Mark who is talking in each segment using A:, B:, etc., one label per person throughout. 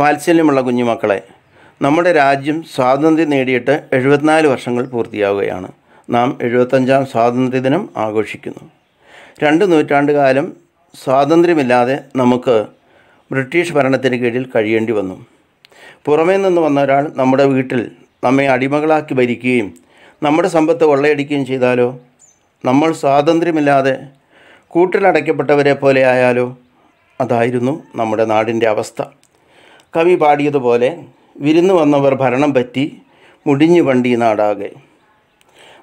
A: വാത്സല്യമുള്ള കുഞ്ഞുമക്കളെ നമ്മുടെ രാജ്യം സ്വാതന്ത്ര്യം നേടിയിട്ട് എഴുപത്തിനാല് വർഷങ്ങൾ പൂർത്തിയാവുകയാണ് നാം എഴുപത്തഞ്ചാം സ്വാതന്ത്ര്യദിനം ആഘോഷിക്കുന്നു രണ്ട് നൂറ്റാണ്ട് കാലം സ്വാതന്ത്ര്യമില്ലാതെ നമുക്ക് ബ്രിട്ടീഷ് ഭരണത്തിന് കീഴിൽ കഴിയേണ്ടി വന്നു പുറമേ നിന്ന് വന്ന ഒരാൾ നമ്മുടെ വീട്ടിൽ നമ്മെ അടിമകളാക്കി ഭരിക്കുകയും നമ്മുടെ സമ്പത്ത് കൊള്ളയടിക്കുകയും ചെയ്താലോ നമ്മൾ സ്വാതന്ത്ര്യമില്ലാതെ കൂട്ടിലടയ്ക്കപ്പെട്ടവരെ പോലെ ആയാലോ അതായിരുന്നു നമ്മുടെ നാടിൻ്റെ അവസ്ഥ കവി പാടിയതുപോലെ വിരുന്നു വന്നവർ ഭരണം പറ്റി മുടിഞ്ഞു വണ്ടി നാടാകെ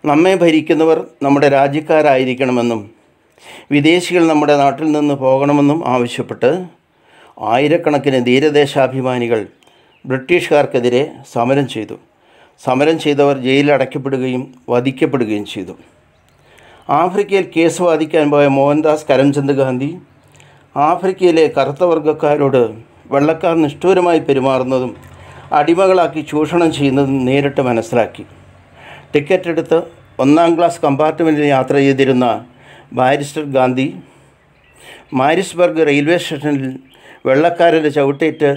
A: നമ്മെ ഭരിക്കുന്നവർ നമ്മുടെ രാജ്യക്കാരായിരിക്കണമെന്നും വിദേശികൾ നമ്മുടെ നാട്ടിൽ നിന്ന് പോകണമെന്നും ആവശ്യപ്പെട്ട് ആയിരക്കണക്കിന് ധീരദേശാഭിമാനികൾ ബ്രിട്ടീഷുകാർക്കെതിരെ സമരം ചെയ്തു സമരം ചെയ്തവർ ജയിലിൽ അടയ്ക്കപ്പെടുകയും വധിക്കപ്പെടുകയും ചെയ്തു ആഫ്രിക്കയിൽ കേസ് വാദിക്കാൻ പോയ മോഹൻദാസ് കരംചന്ദ് ഗാന്ധി ആഫ്രിക്കയിലെ കറുത്ത വർഗ്ഗക്കാരോട് വെള്ളക്കാർ നിഷ്ഠൂരമായി പെരുമാറുന്നതും അടിമകളാക്കി ചൂഷണം ചെയ്യുന്നതും നേരിട്ട് മനസ്സിലാക്കി ടിക്കറ്റ് എടുത്ത് ഒന്നാം ക്ലാസ് കമ്പാർട്ട്മെൻറ്റിൽ യാത്ര ചെയ്തിരുന്ന ബാരിസ്റ്റർ ഗാന്ധി മാരിസ്ബർഗ് റെയിൽവേ സ്റ്റേഷനിൽ വെള്ളക്കാരൻ്റെ ചവിട്ടേറ്റ്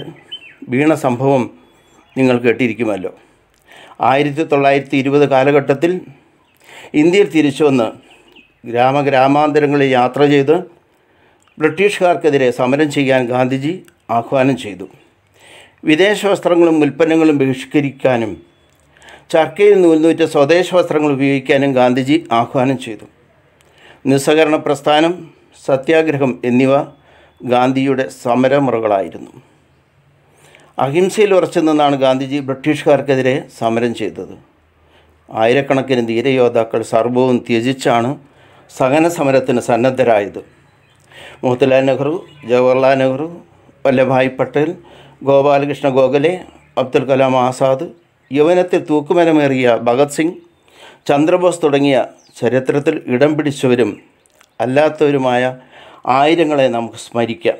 A: വീണ സംഭവം നിങ്ങൾ കേട്ടിരിക്കുമല്ലോ ആയിരത്തി തൊള്ളായിരത്തി ഇരുപത് കാലഘട്ടത്തിൽ ഇന്ത്യയിൽ തിരിച്ചു വന്ന് ഗ്രാമഗ്രാമാന്തരങ്ങളിൽ യാത്ര ചെയ്ത് ബ്രിട്ടീഷുകാർക്കെതിരെ സമരം ചെയ്യാൻ ഗാന്ധിജി ആഹ്വാനം ചെയ്തു വിദേശ വസ്ത്രങ്ങളും ഉൽപ്പന്നങ്ങളും ബഹിഷ്കരിക്കാനും ചർക്കയിൽ നൂൽനൂറ്റ സ്വദേശ വസ്ത്രങ്ങൾ ഉപയോഗിക്കാനും ഗാന്ധിജി ആഹ്വാനം ചെയ്തു നിസ്സഹകരണ പ്രസ്ഥാനം സത്യാഗ്രഹം എന്നിവ ഗാന്ധിയുടെ സമരമുറകളായിരുന്നു അഹിംസയിൽ ഉറച്ചു നിന്നാണ് ഗാന്ധിജി ബ്രിട്ടീഷുകാർക്കെതിരെ സമരം ചെയ്തത് ആയിരക്കണക്കിന് ധീരയോദ്ധാക്കൾ സർവവും ത്യജിച്ചാണ് സഹന സമരത്തിന് സന്നദ്ധരായത് മോത്തിലാൽ നെഹ്റു ജവഹർലാൽ നെഹ്റു വല്ലഭായ് പട്ടേൽ ഗോപാലകൃഷ്ണ ഗോഖലെ അബ്ദുൽ കലാം ആസാദ് യവനത്തിൽ തൂക്കുമരമേറിയ ഭഗത് സിംഗ് ചന്ദ്രബോസ് തുടങ്ങിയ ചരിത്രത്തിൽ ഇടം പിടിച്ചവരും അല്ലാത്തവരുമായ ആയിരങ്ങളെ നമുക്ക് സ്മരിക്കാം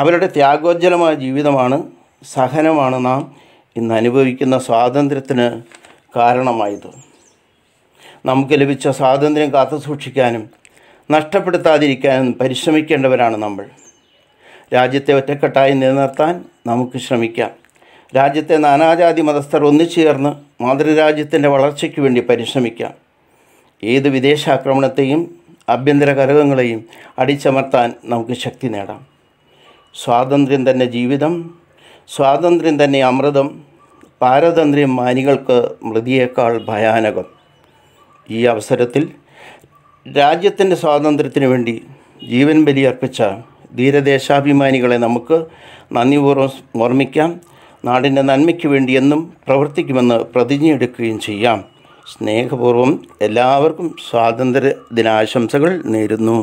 A: അവരുടെ ത്യാഗോജ്ജലമായ ജീവിതമാണ് സഹനമാണ് നാം ഇന്ന് അനുഭവിക്കുന്ന സ്വാതന്ത്ര്യത്തിന് കാരണമായത് നമുക്ക് ലഭിച്ച സ്വാതന്ത്ര്യം കാത്തുസൂക്ഷിക്കാനും നഷ്ടപ്പെടുത്താതിരിക്കാനും പരിശ്രമിക്കേണ്ടവരാണ് നമ്മൾ രാജ്യത്തെ ഒറ്റക്കെട്ടായി നിലനിർത്താൻ നമുക്ക് ശ്രമിക്കാം രാജ്യത്തെ നാനാജാതി മതസ്ഥർ ഒന്നിച്ചു ചേർന്ന് മാതൃരാജ്യത്തിൻ്റെ വളർച്ചയ്ക്ക് വേണ്ടി പരിശ്രമിക്കാം ഏത് വിദേശാക്രമണത്തെയും ആഭ്യന്തര കരകങ്ങളെയും അടിച്ചമർത്താൻ നമുക്ക് ശക്തി നേടാം സ്വാതന്ത്ര്യം തന്നെ ജീവിതം സ്വാതന്ത്ര്യം തന്നെ അമൃതം പാരതന്ത്ര്യം മാനികൾക്ക് മൃതിയേക്കാൾ ഭയാനകം ഈ അവസരത്തിൽ രാജ്യത്തിൻ്റെ സ്വാതന്ത്ര്യത്തിനു വേണ്ടി ജീവൻ ബലിയർപ്പിച്ച ധീരദേശാഭിമാനികളെ നമുക്ക് നന്ദിപൂർവ്വം ഓർമ്മിക്കാം നാടിൻ്റെ നന്മയ്ക്ക് വേണ്ടി എന്നും പ്രവർത്തിക്കുമെന്ന് പ്രതിജ്ഞയെടുക്കുകയും ചെയ്യാം സ്നേഹപൂർവ്വം എല്ലാവർക്കും സ്വാതന്ത്ര്യ ദിനാശംസകൾ നേരുന്നു